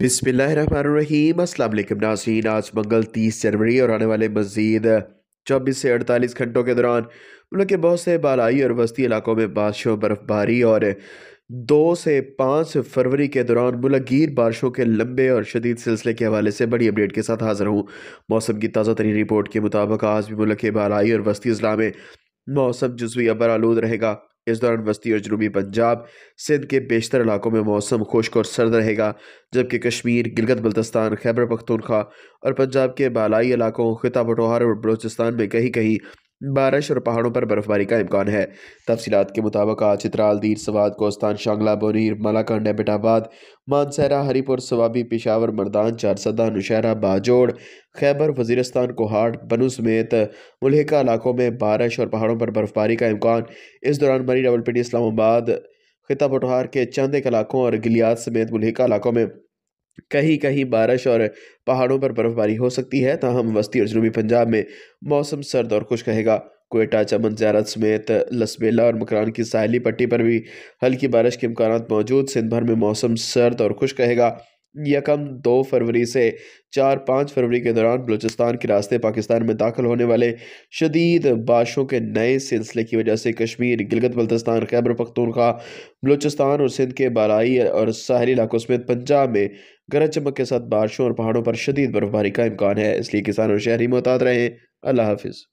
बिसमीम अल्लाम नाजीन आज मंगल तीस जनवरी और आने वाले मजीद चौबीस से अड़तालीस घंटों के दौरान मुल्क के बहुत से बालाई और वस्ती इलाकों में बारिशों बर्फ़बारी और दो से पाँच फरवरी के दौरान मुलगीर बारिशों के लंबे और शदीद सिलसिले के हवाले से बड़ी अपडेट के साथ हाजिर हूँ मौसम की ताज़ा तरीन रिपोर्ट के मुताबिक आज भी मुल्क के बालाई और वस्ती अजला में मौसम जजवी अबर आलूद रहेगा इस दौरान वस्ती और जनूबी पंजाब सिंध के बेशतर इलाकों में मौसम खुश्क और सर्द रहेगा जबकि कश्मीर गिलगत बल्तिस्तान खैबर पख्तूनख्वा और पंजाब के बालाई इलाकों खिता पटोहार और बलोचिस्तान में कहीं कहीं बारिश और पहाड़ों पर बर्फबारी का इम्कान है तफसीत के मुताबिक आज चित्राल दीर सवाद कोस्तान शांगला बोनीर मलाकंड एबिटाबाद मानसहरा हरीपुर सवाबी पिशावर मर्दान चारसदा नुशहरा बाजोड़ खैबर वजीरस्तान कोहाट बनू समेत मुलहिका इलाकों में बारिश और पहाड़ों पर बर्फबारी का इम्कान इस दौरान मरी रावलपिंडी इस्लामाबाद खिता पटहार के चंद इलाकों और गिलियात समेत मुलहिका इलाकों में कहीं कहीं बारिश और पहाड़ों पर बर्फबारी हो सकती है तहम वस्ती और जनूबी पंजाब में मौसम सर्द और खुश रहेगा कोयटा चमन ज्यारत समेत लसबेला और मकरान की साहली पट्टी पर भी हल्की बारिश के इम्कान मौजूद सिंध भर में मौसम सर्द और खुश रहेगा यकम दो फरवरी से चार पाँच फरवरी के दौरान बलूचिस्तान के रास्ते पाकिस्तान में दाखिल होने वाले शदीद बारिशों के नए सिलसिले की वजह से कश्मीर गिलगत बल्तिस्तान खैबर पख्तूनखा बलूचिस्तान और सिंध के बालाई और साहली इलाकों समेत पंजाब में गरज चमक के साथ बारिशों और पहाड़ों पर शदीद बर्फबारी का इम्कान है इसलिए किसान और शहरी मोहतात रहें अल्लाह हाफिज़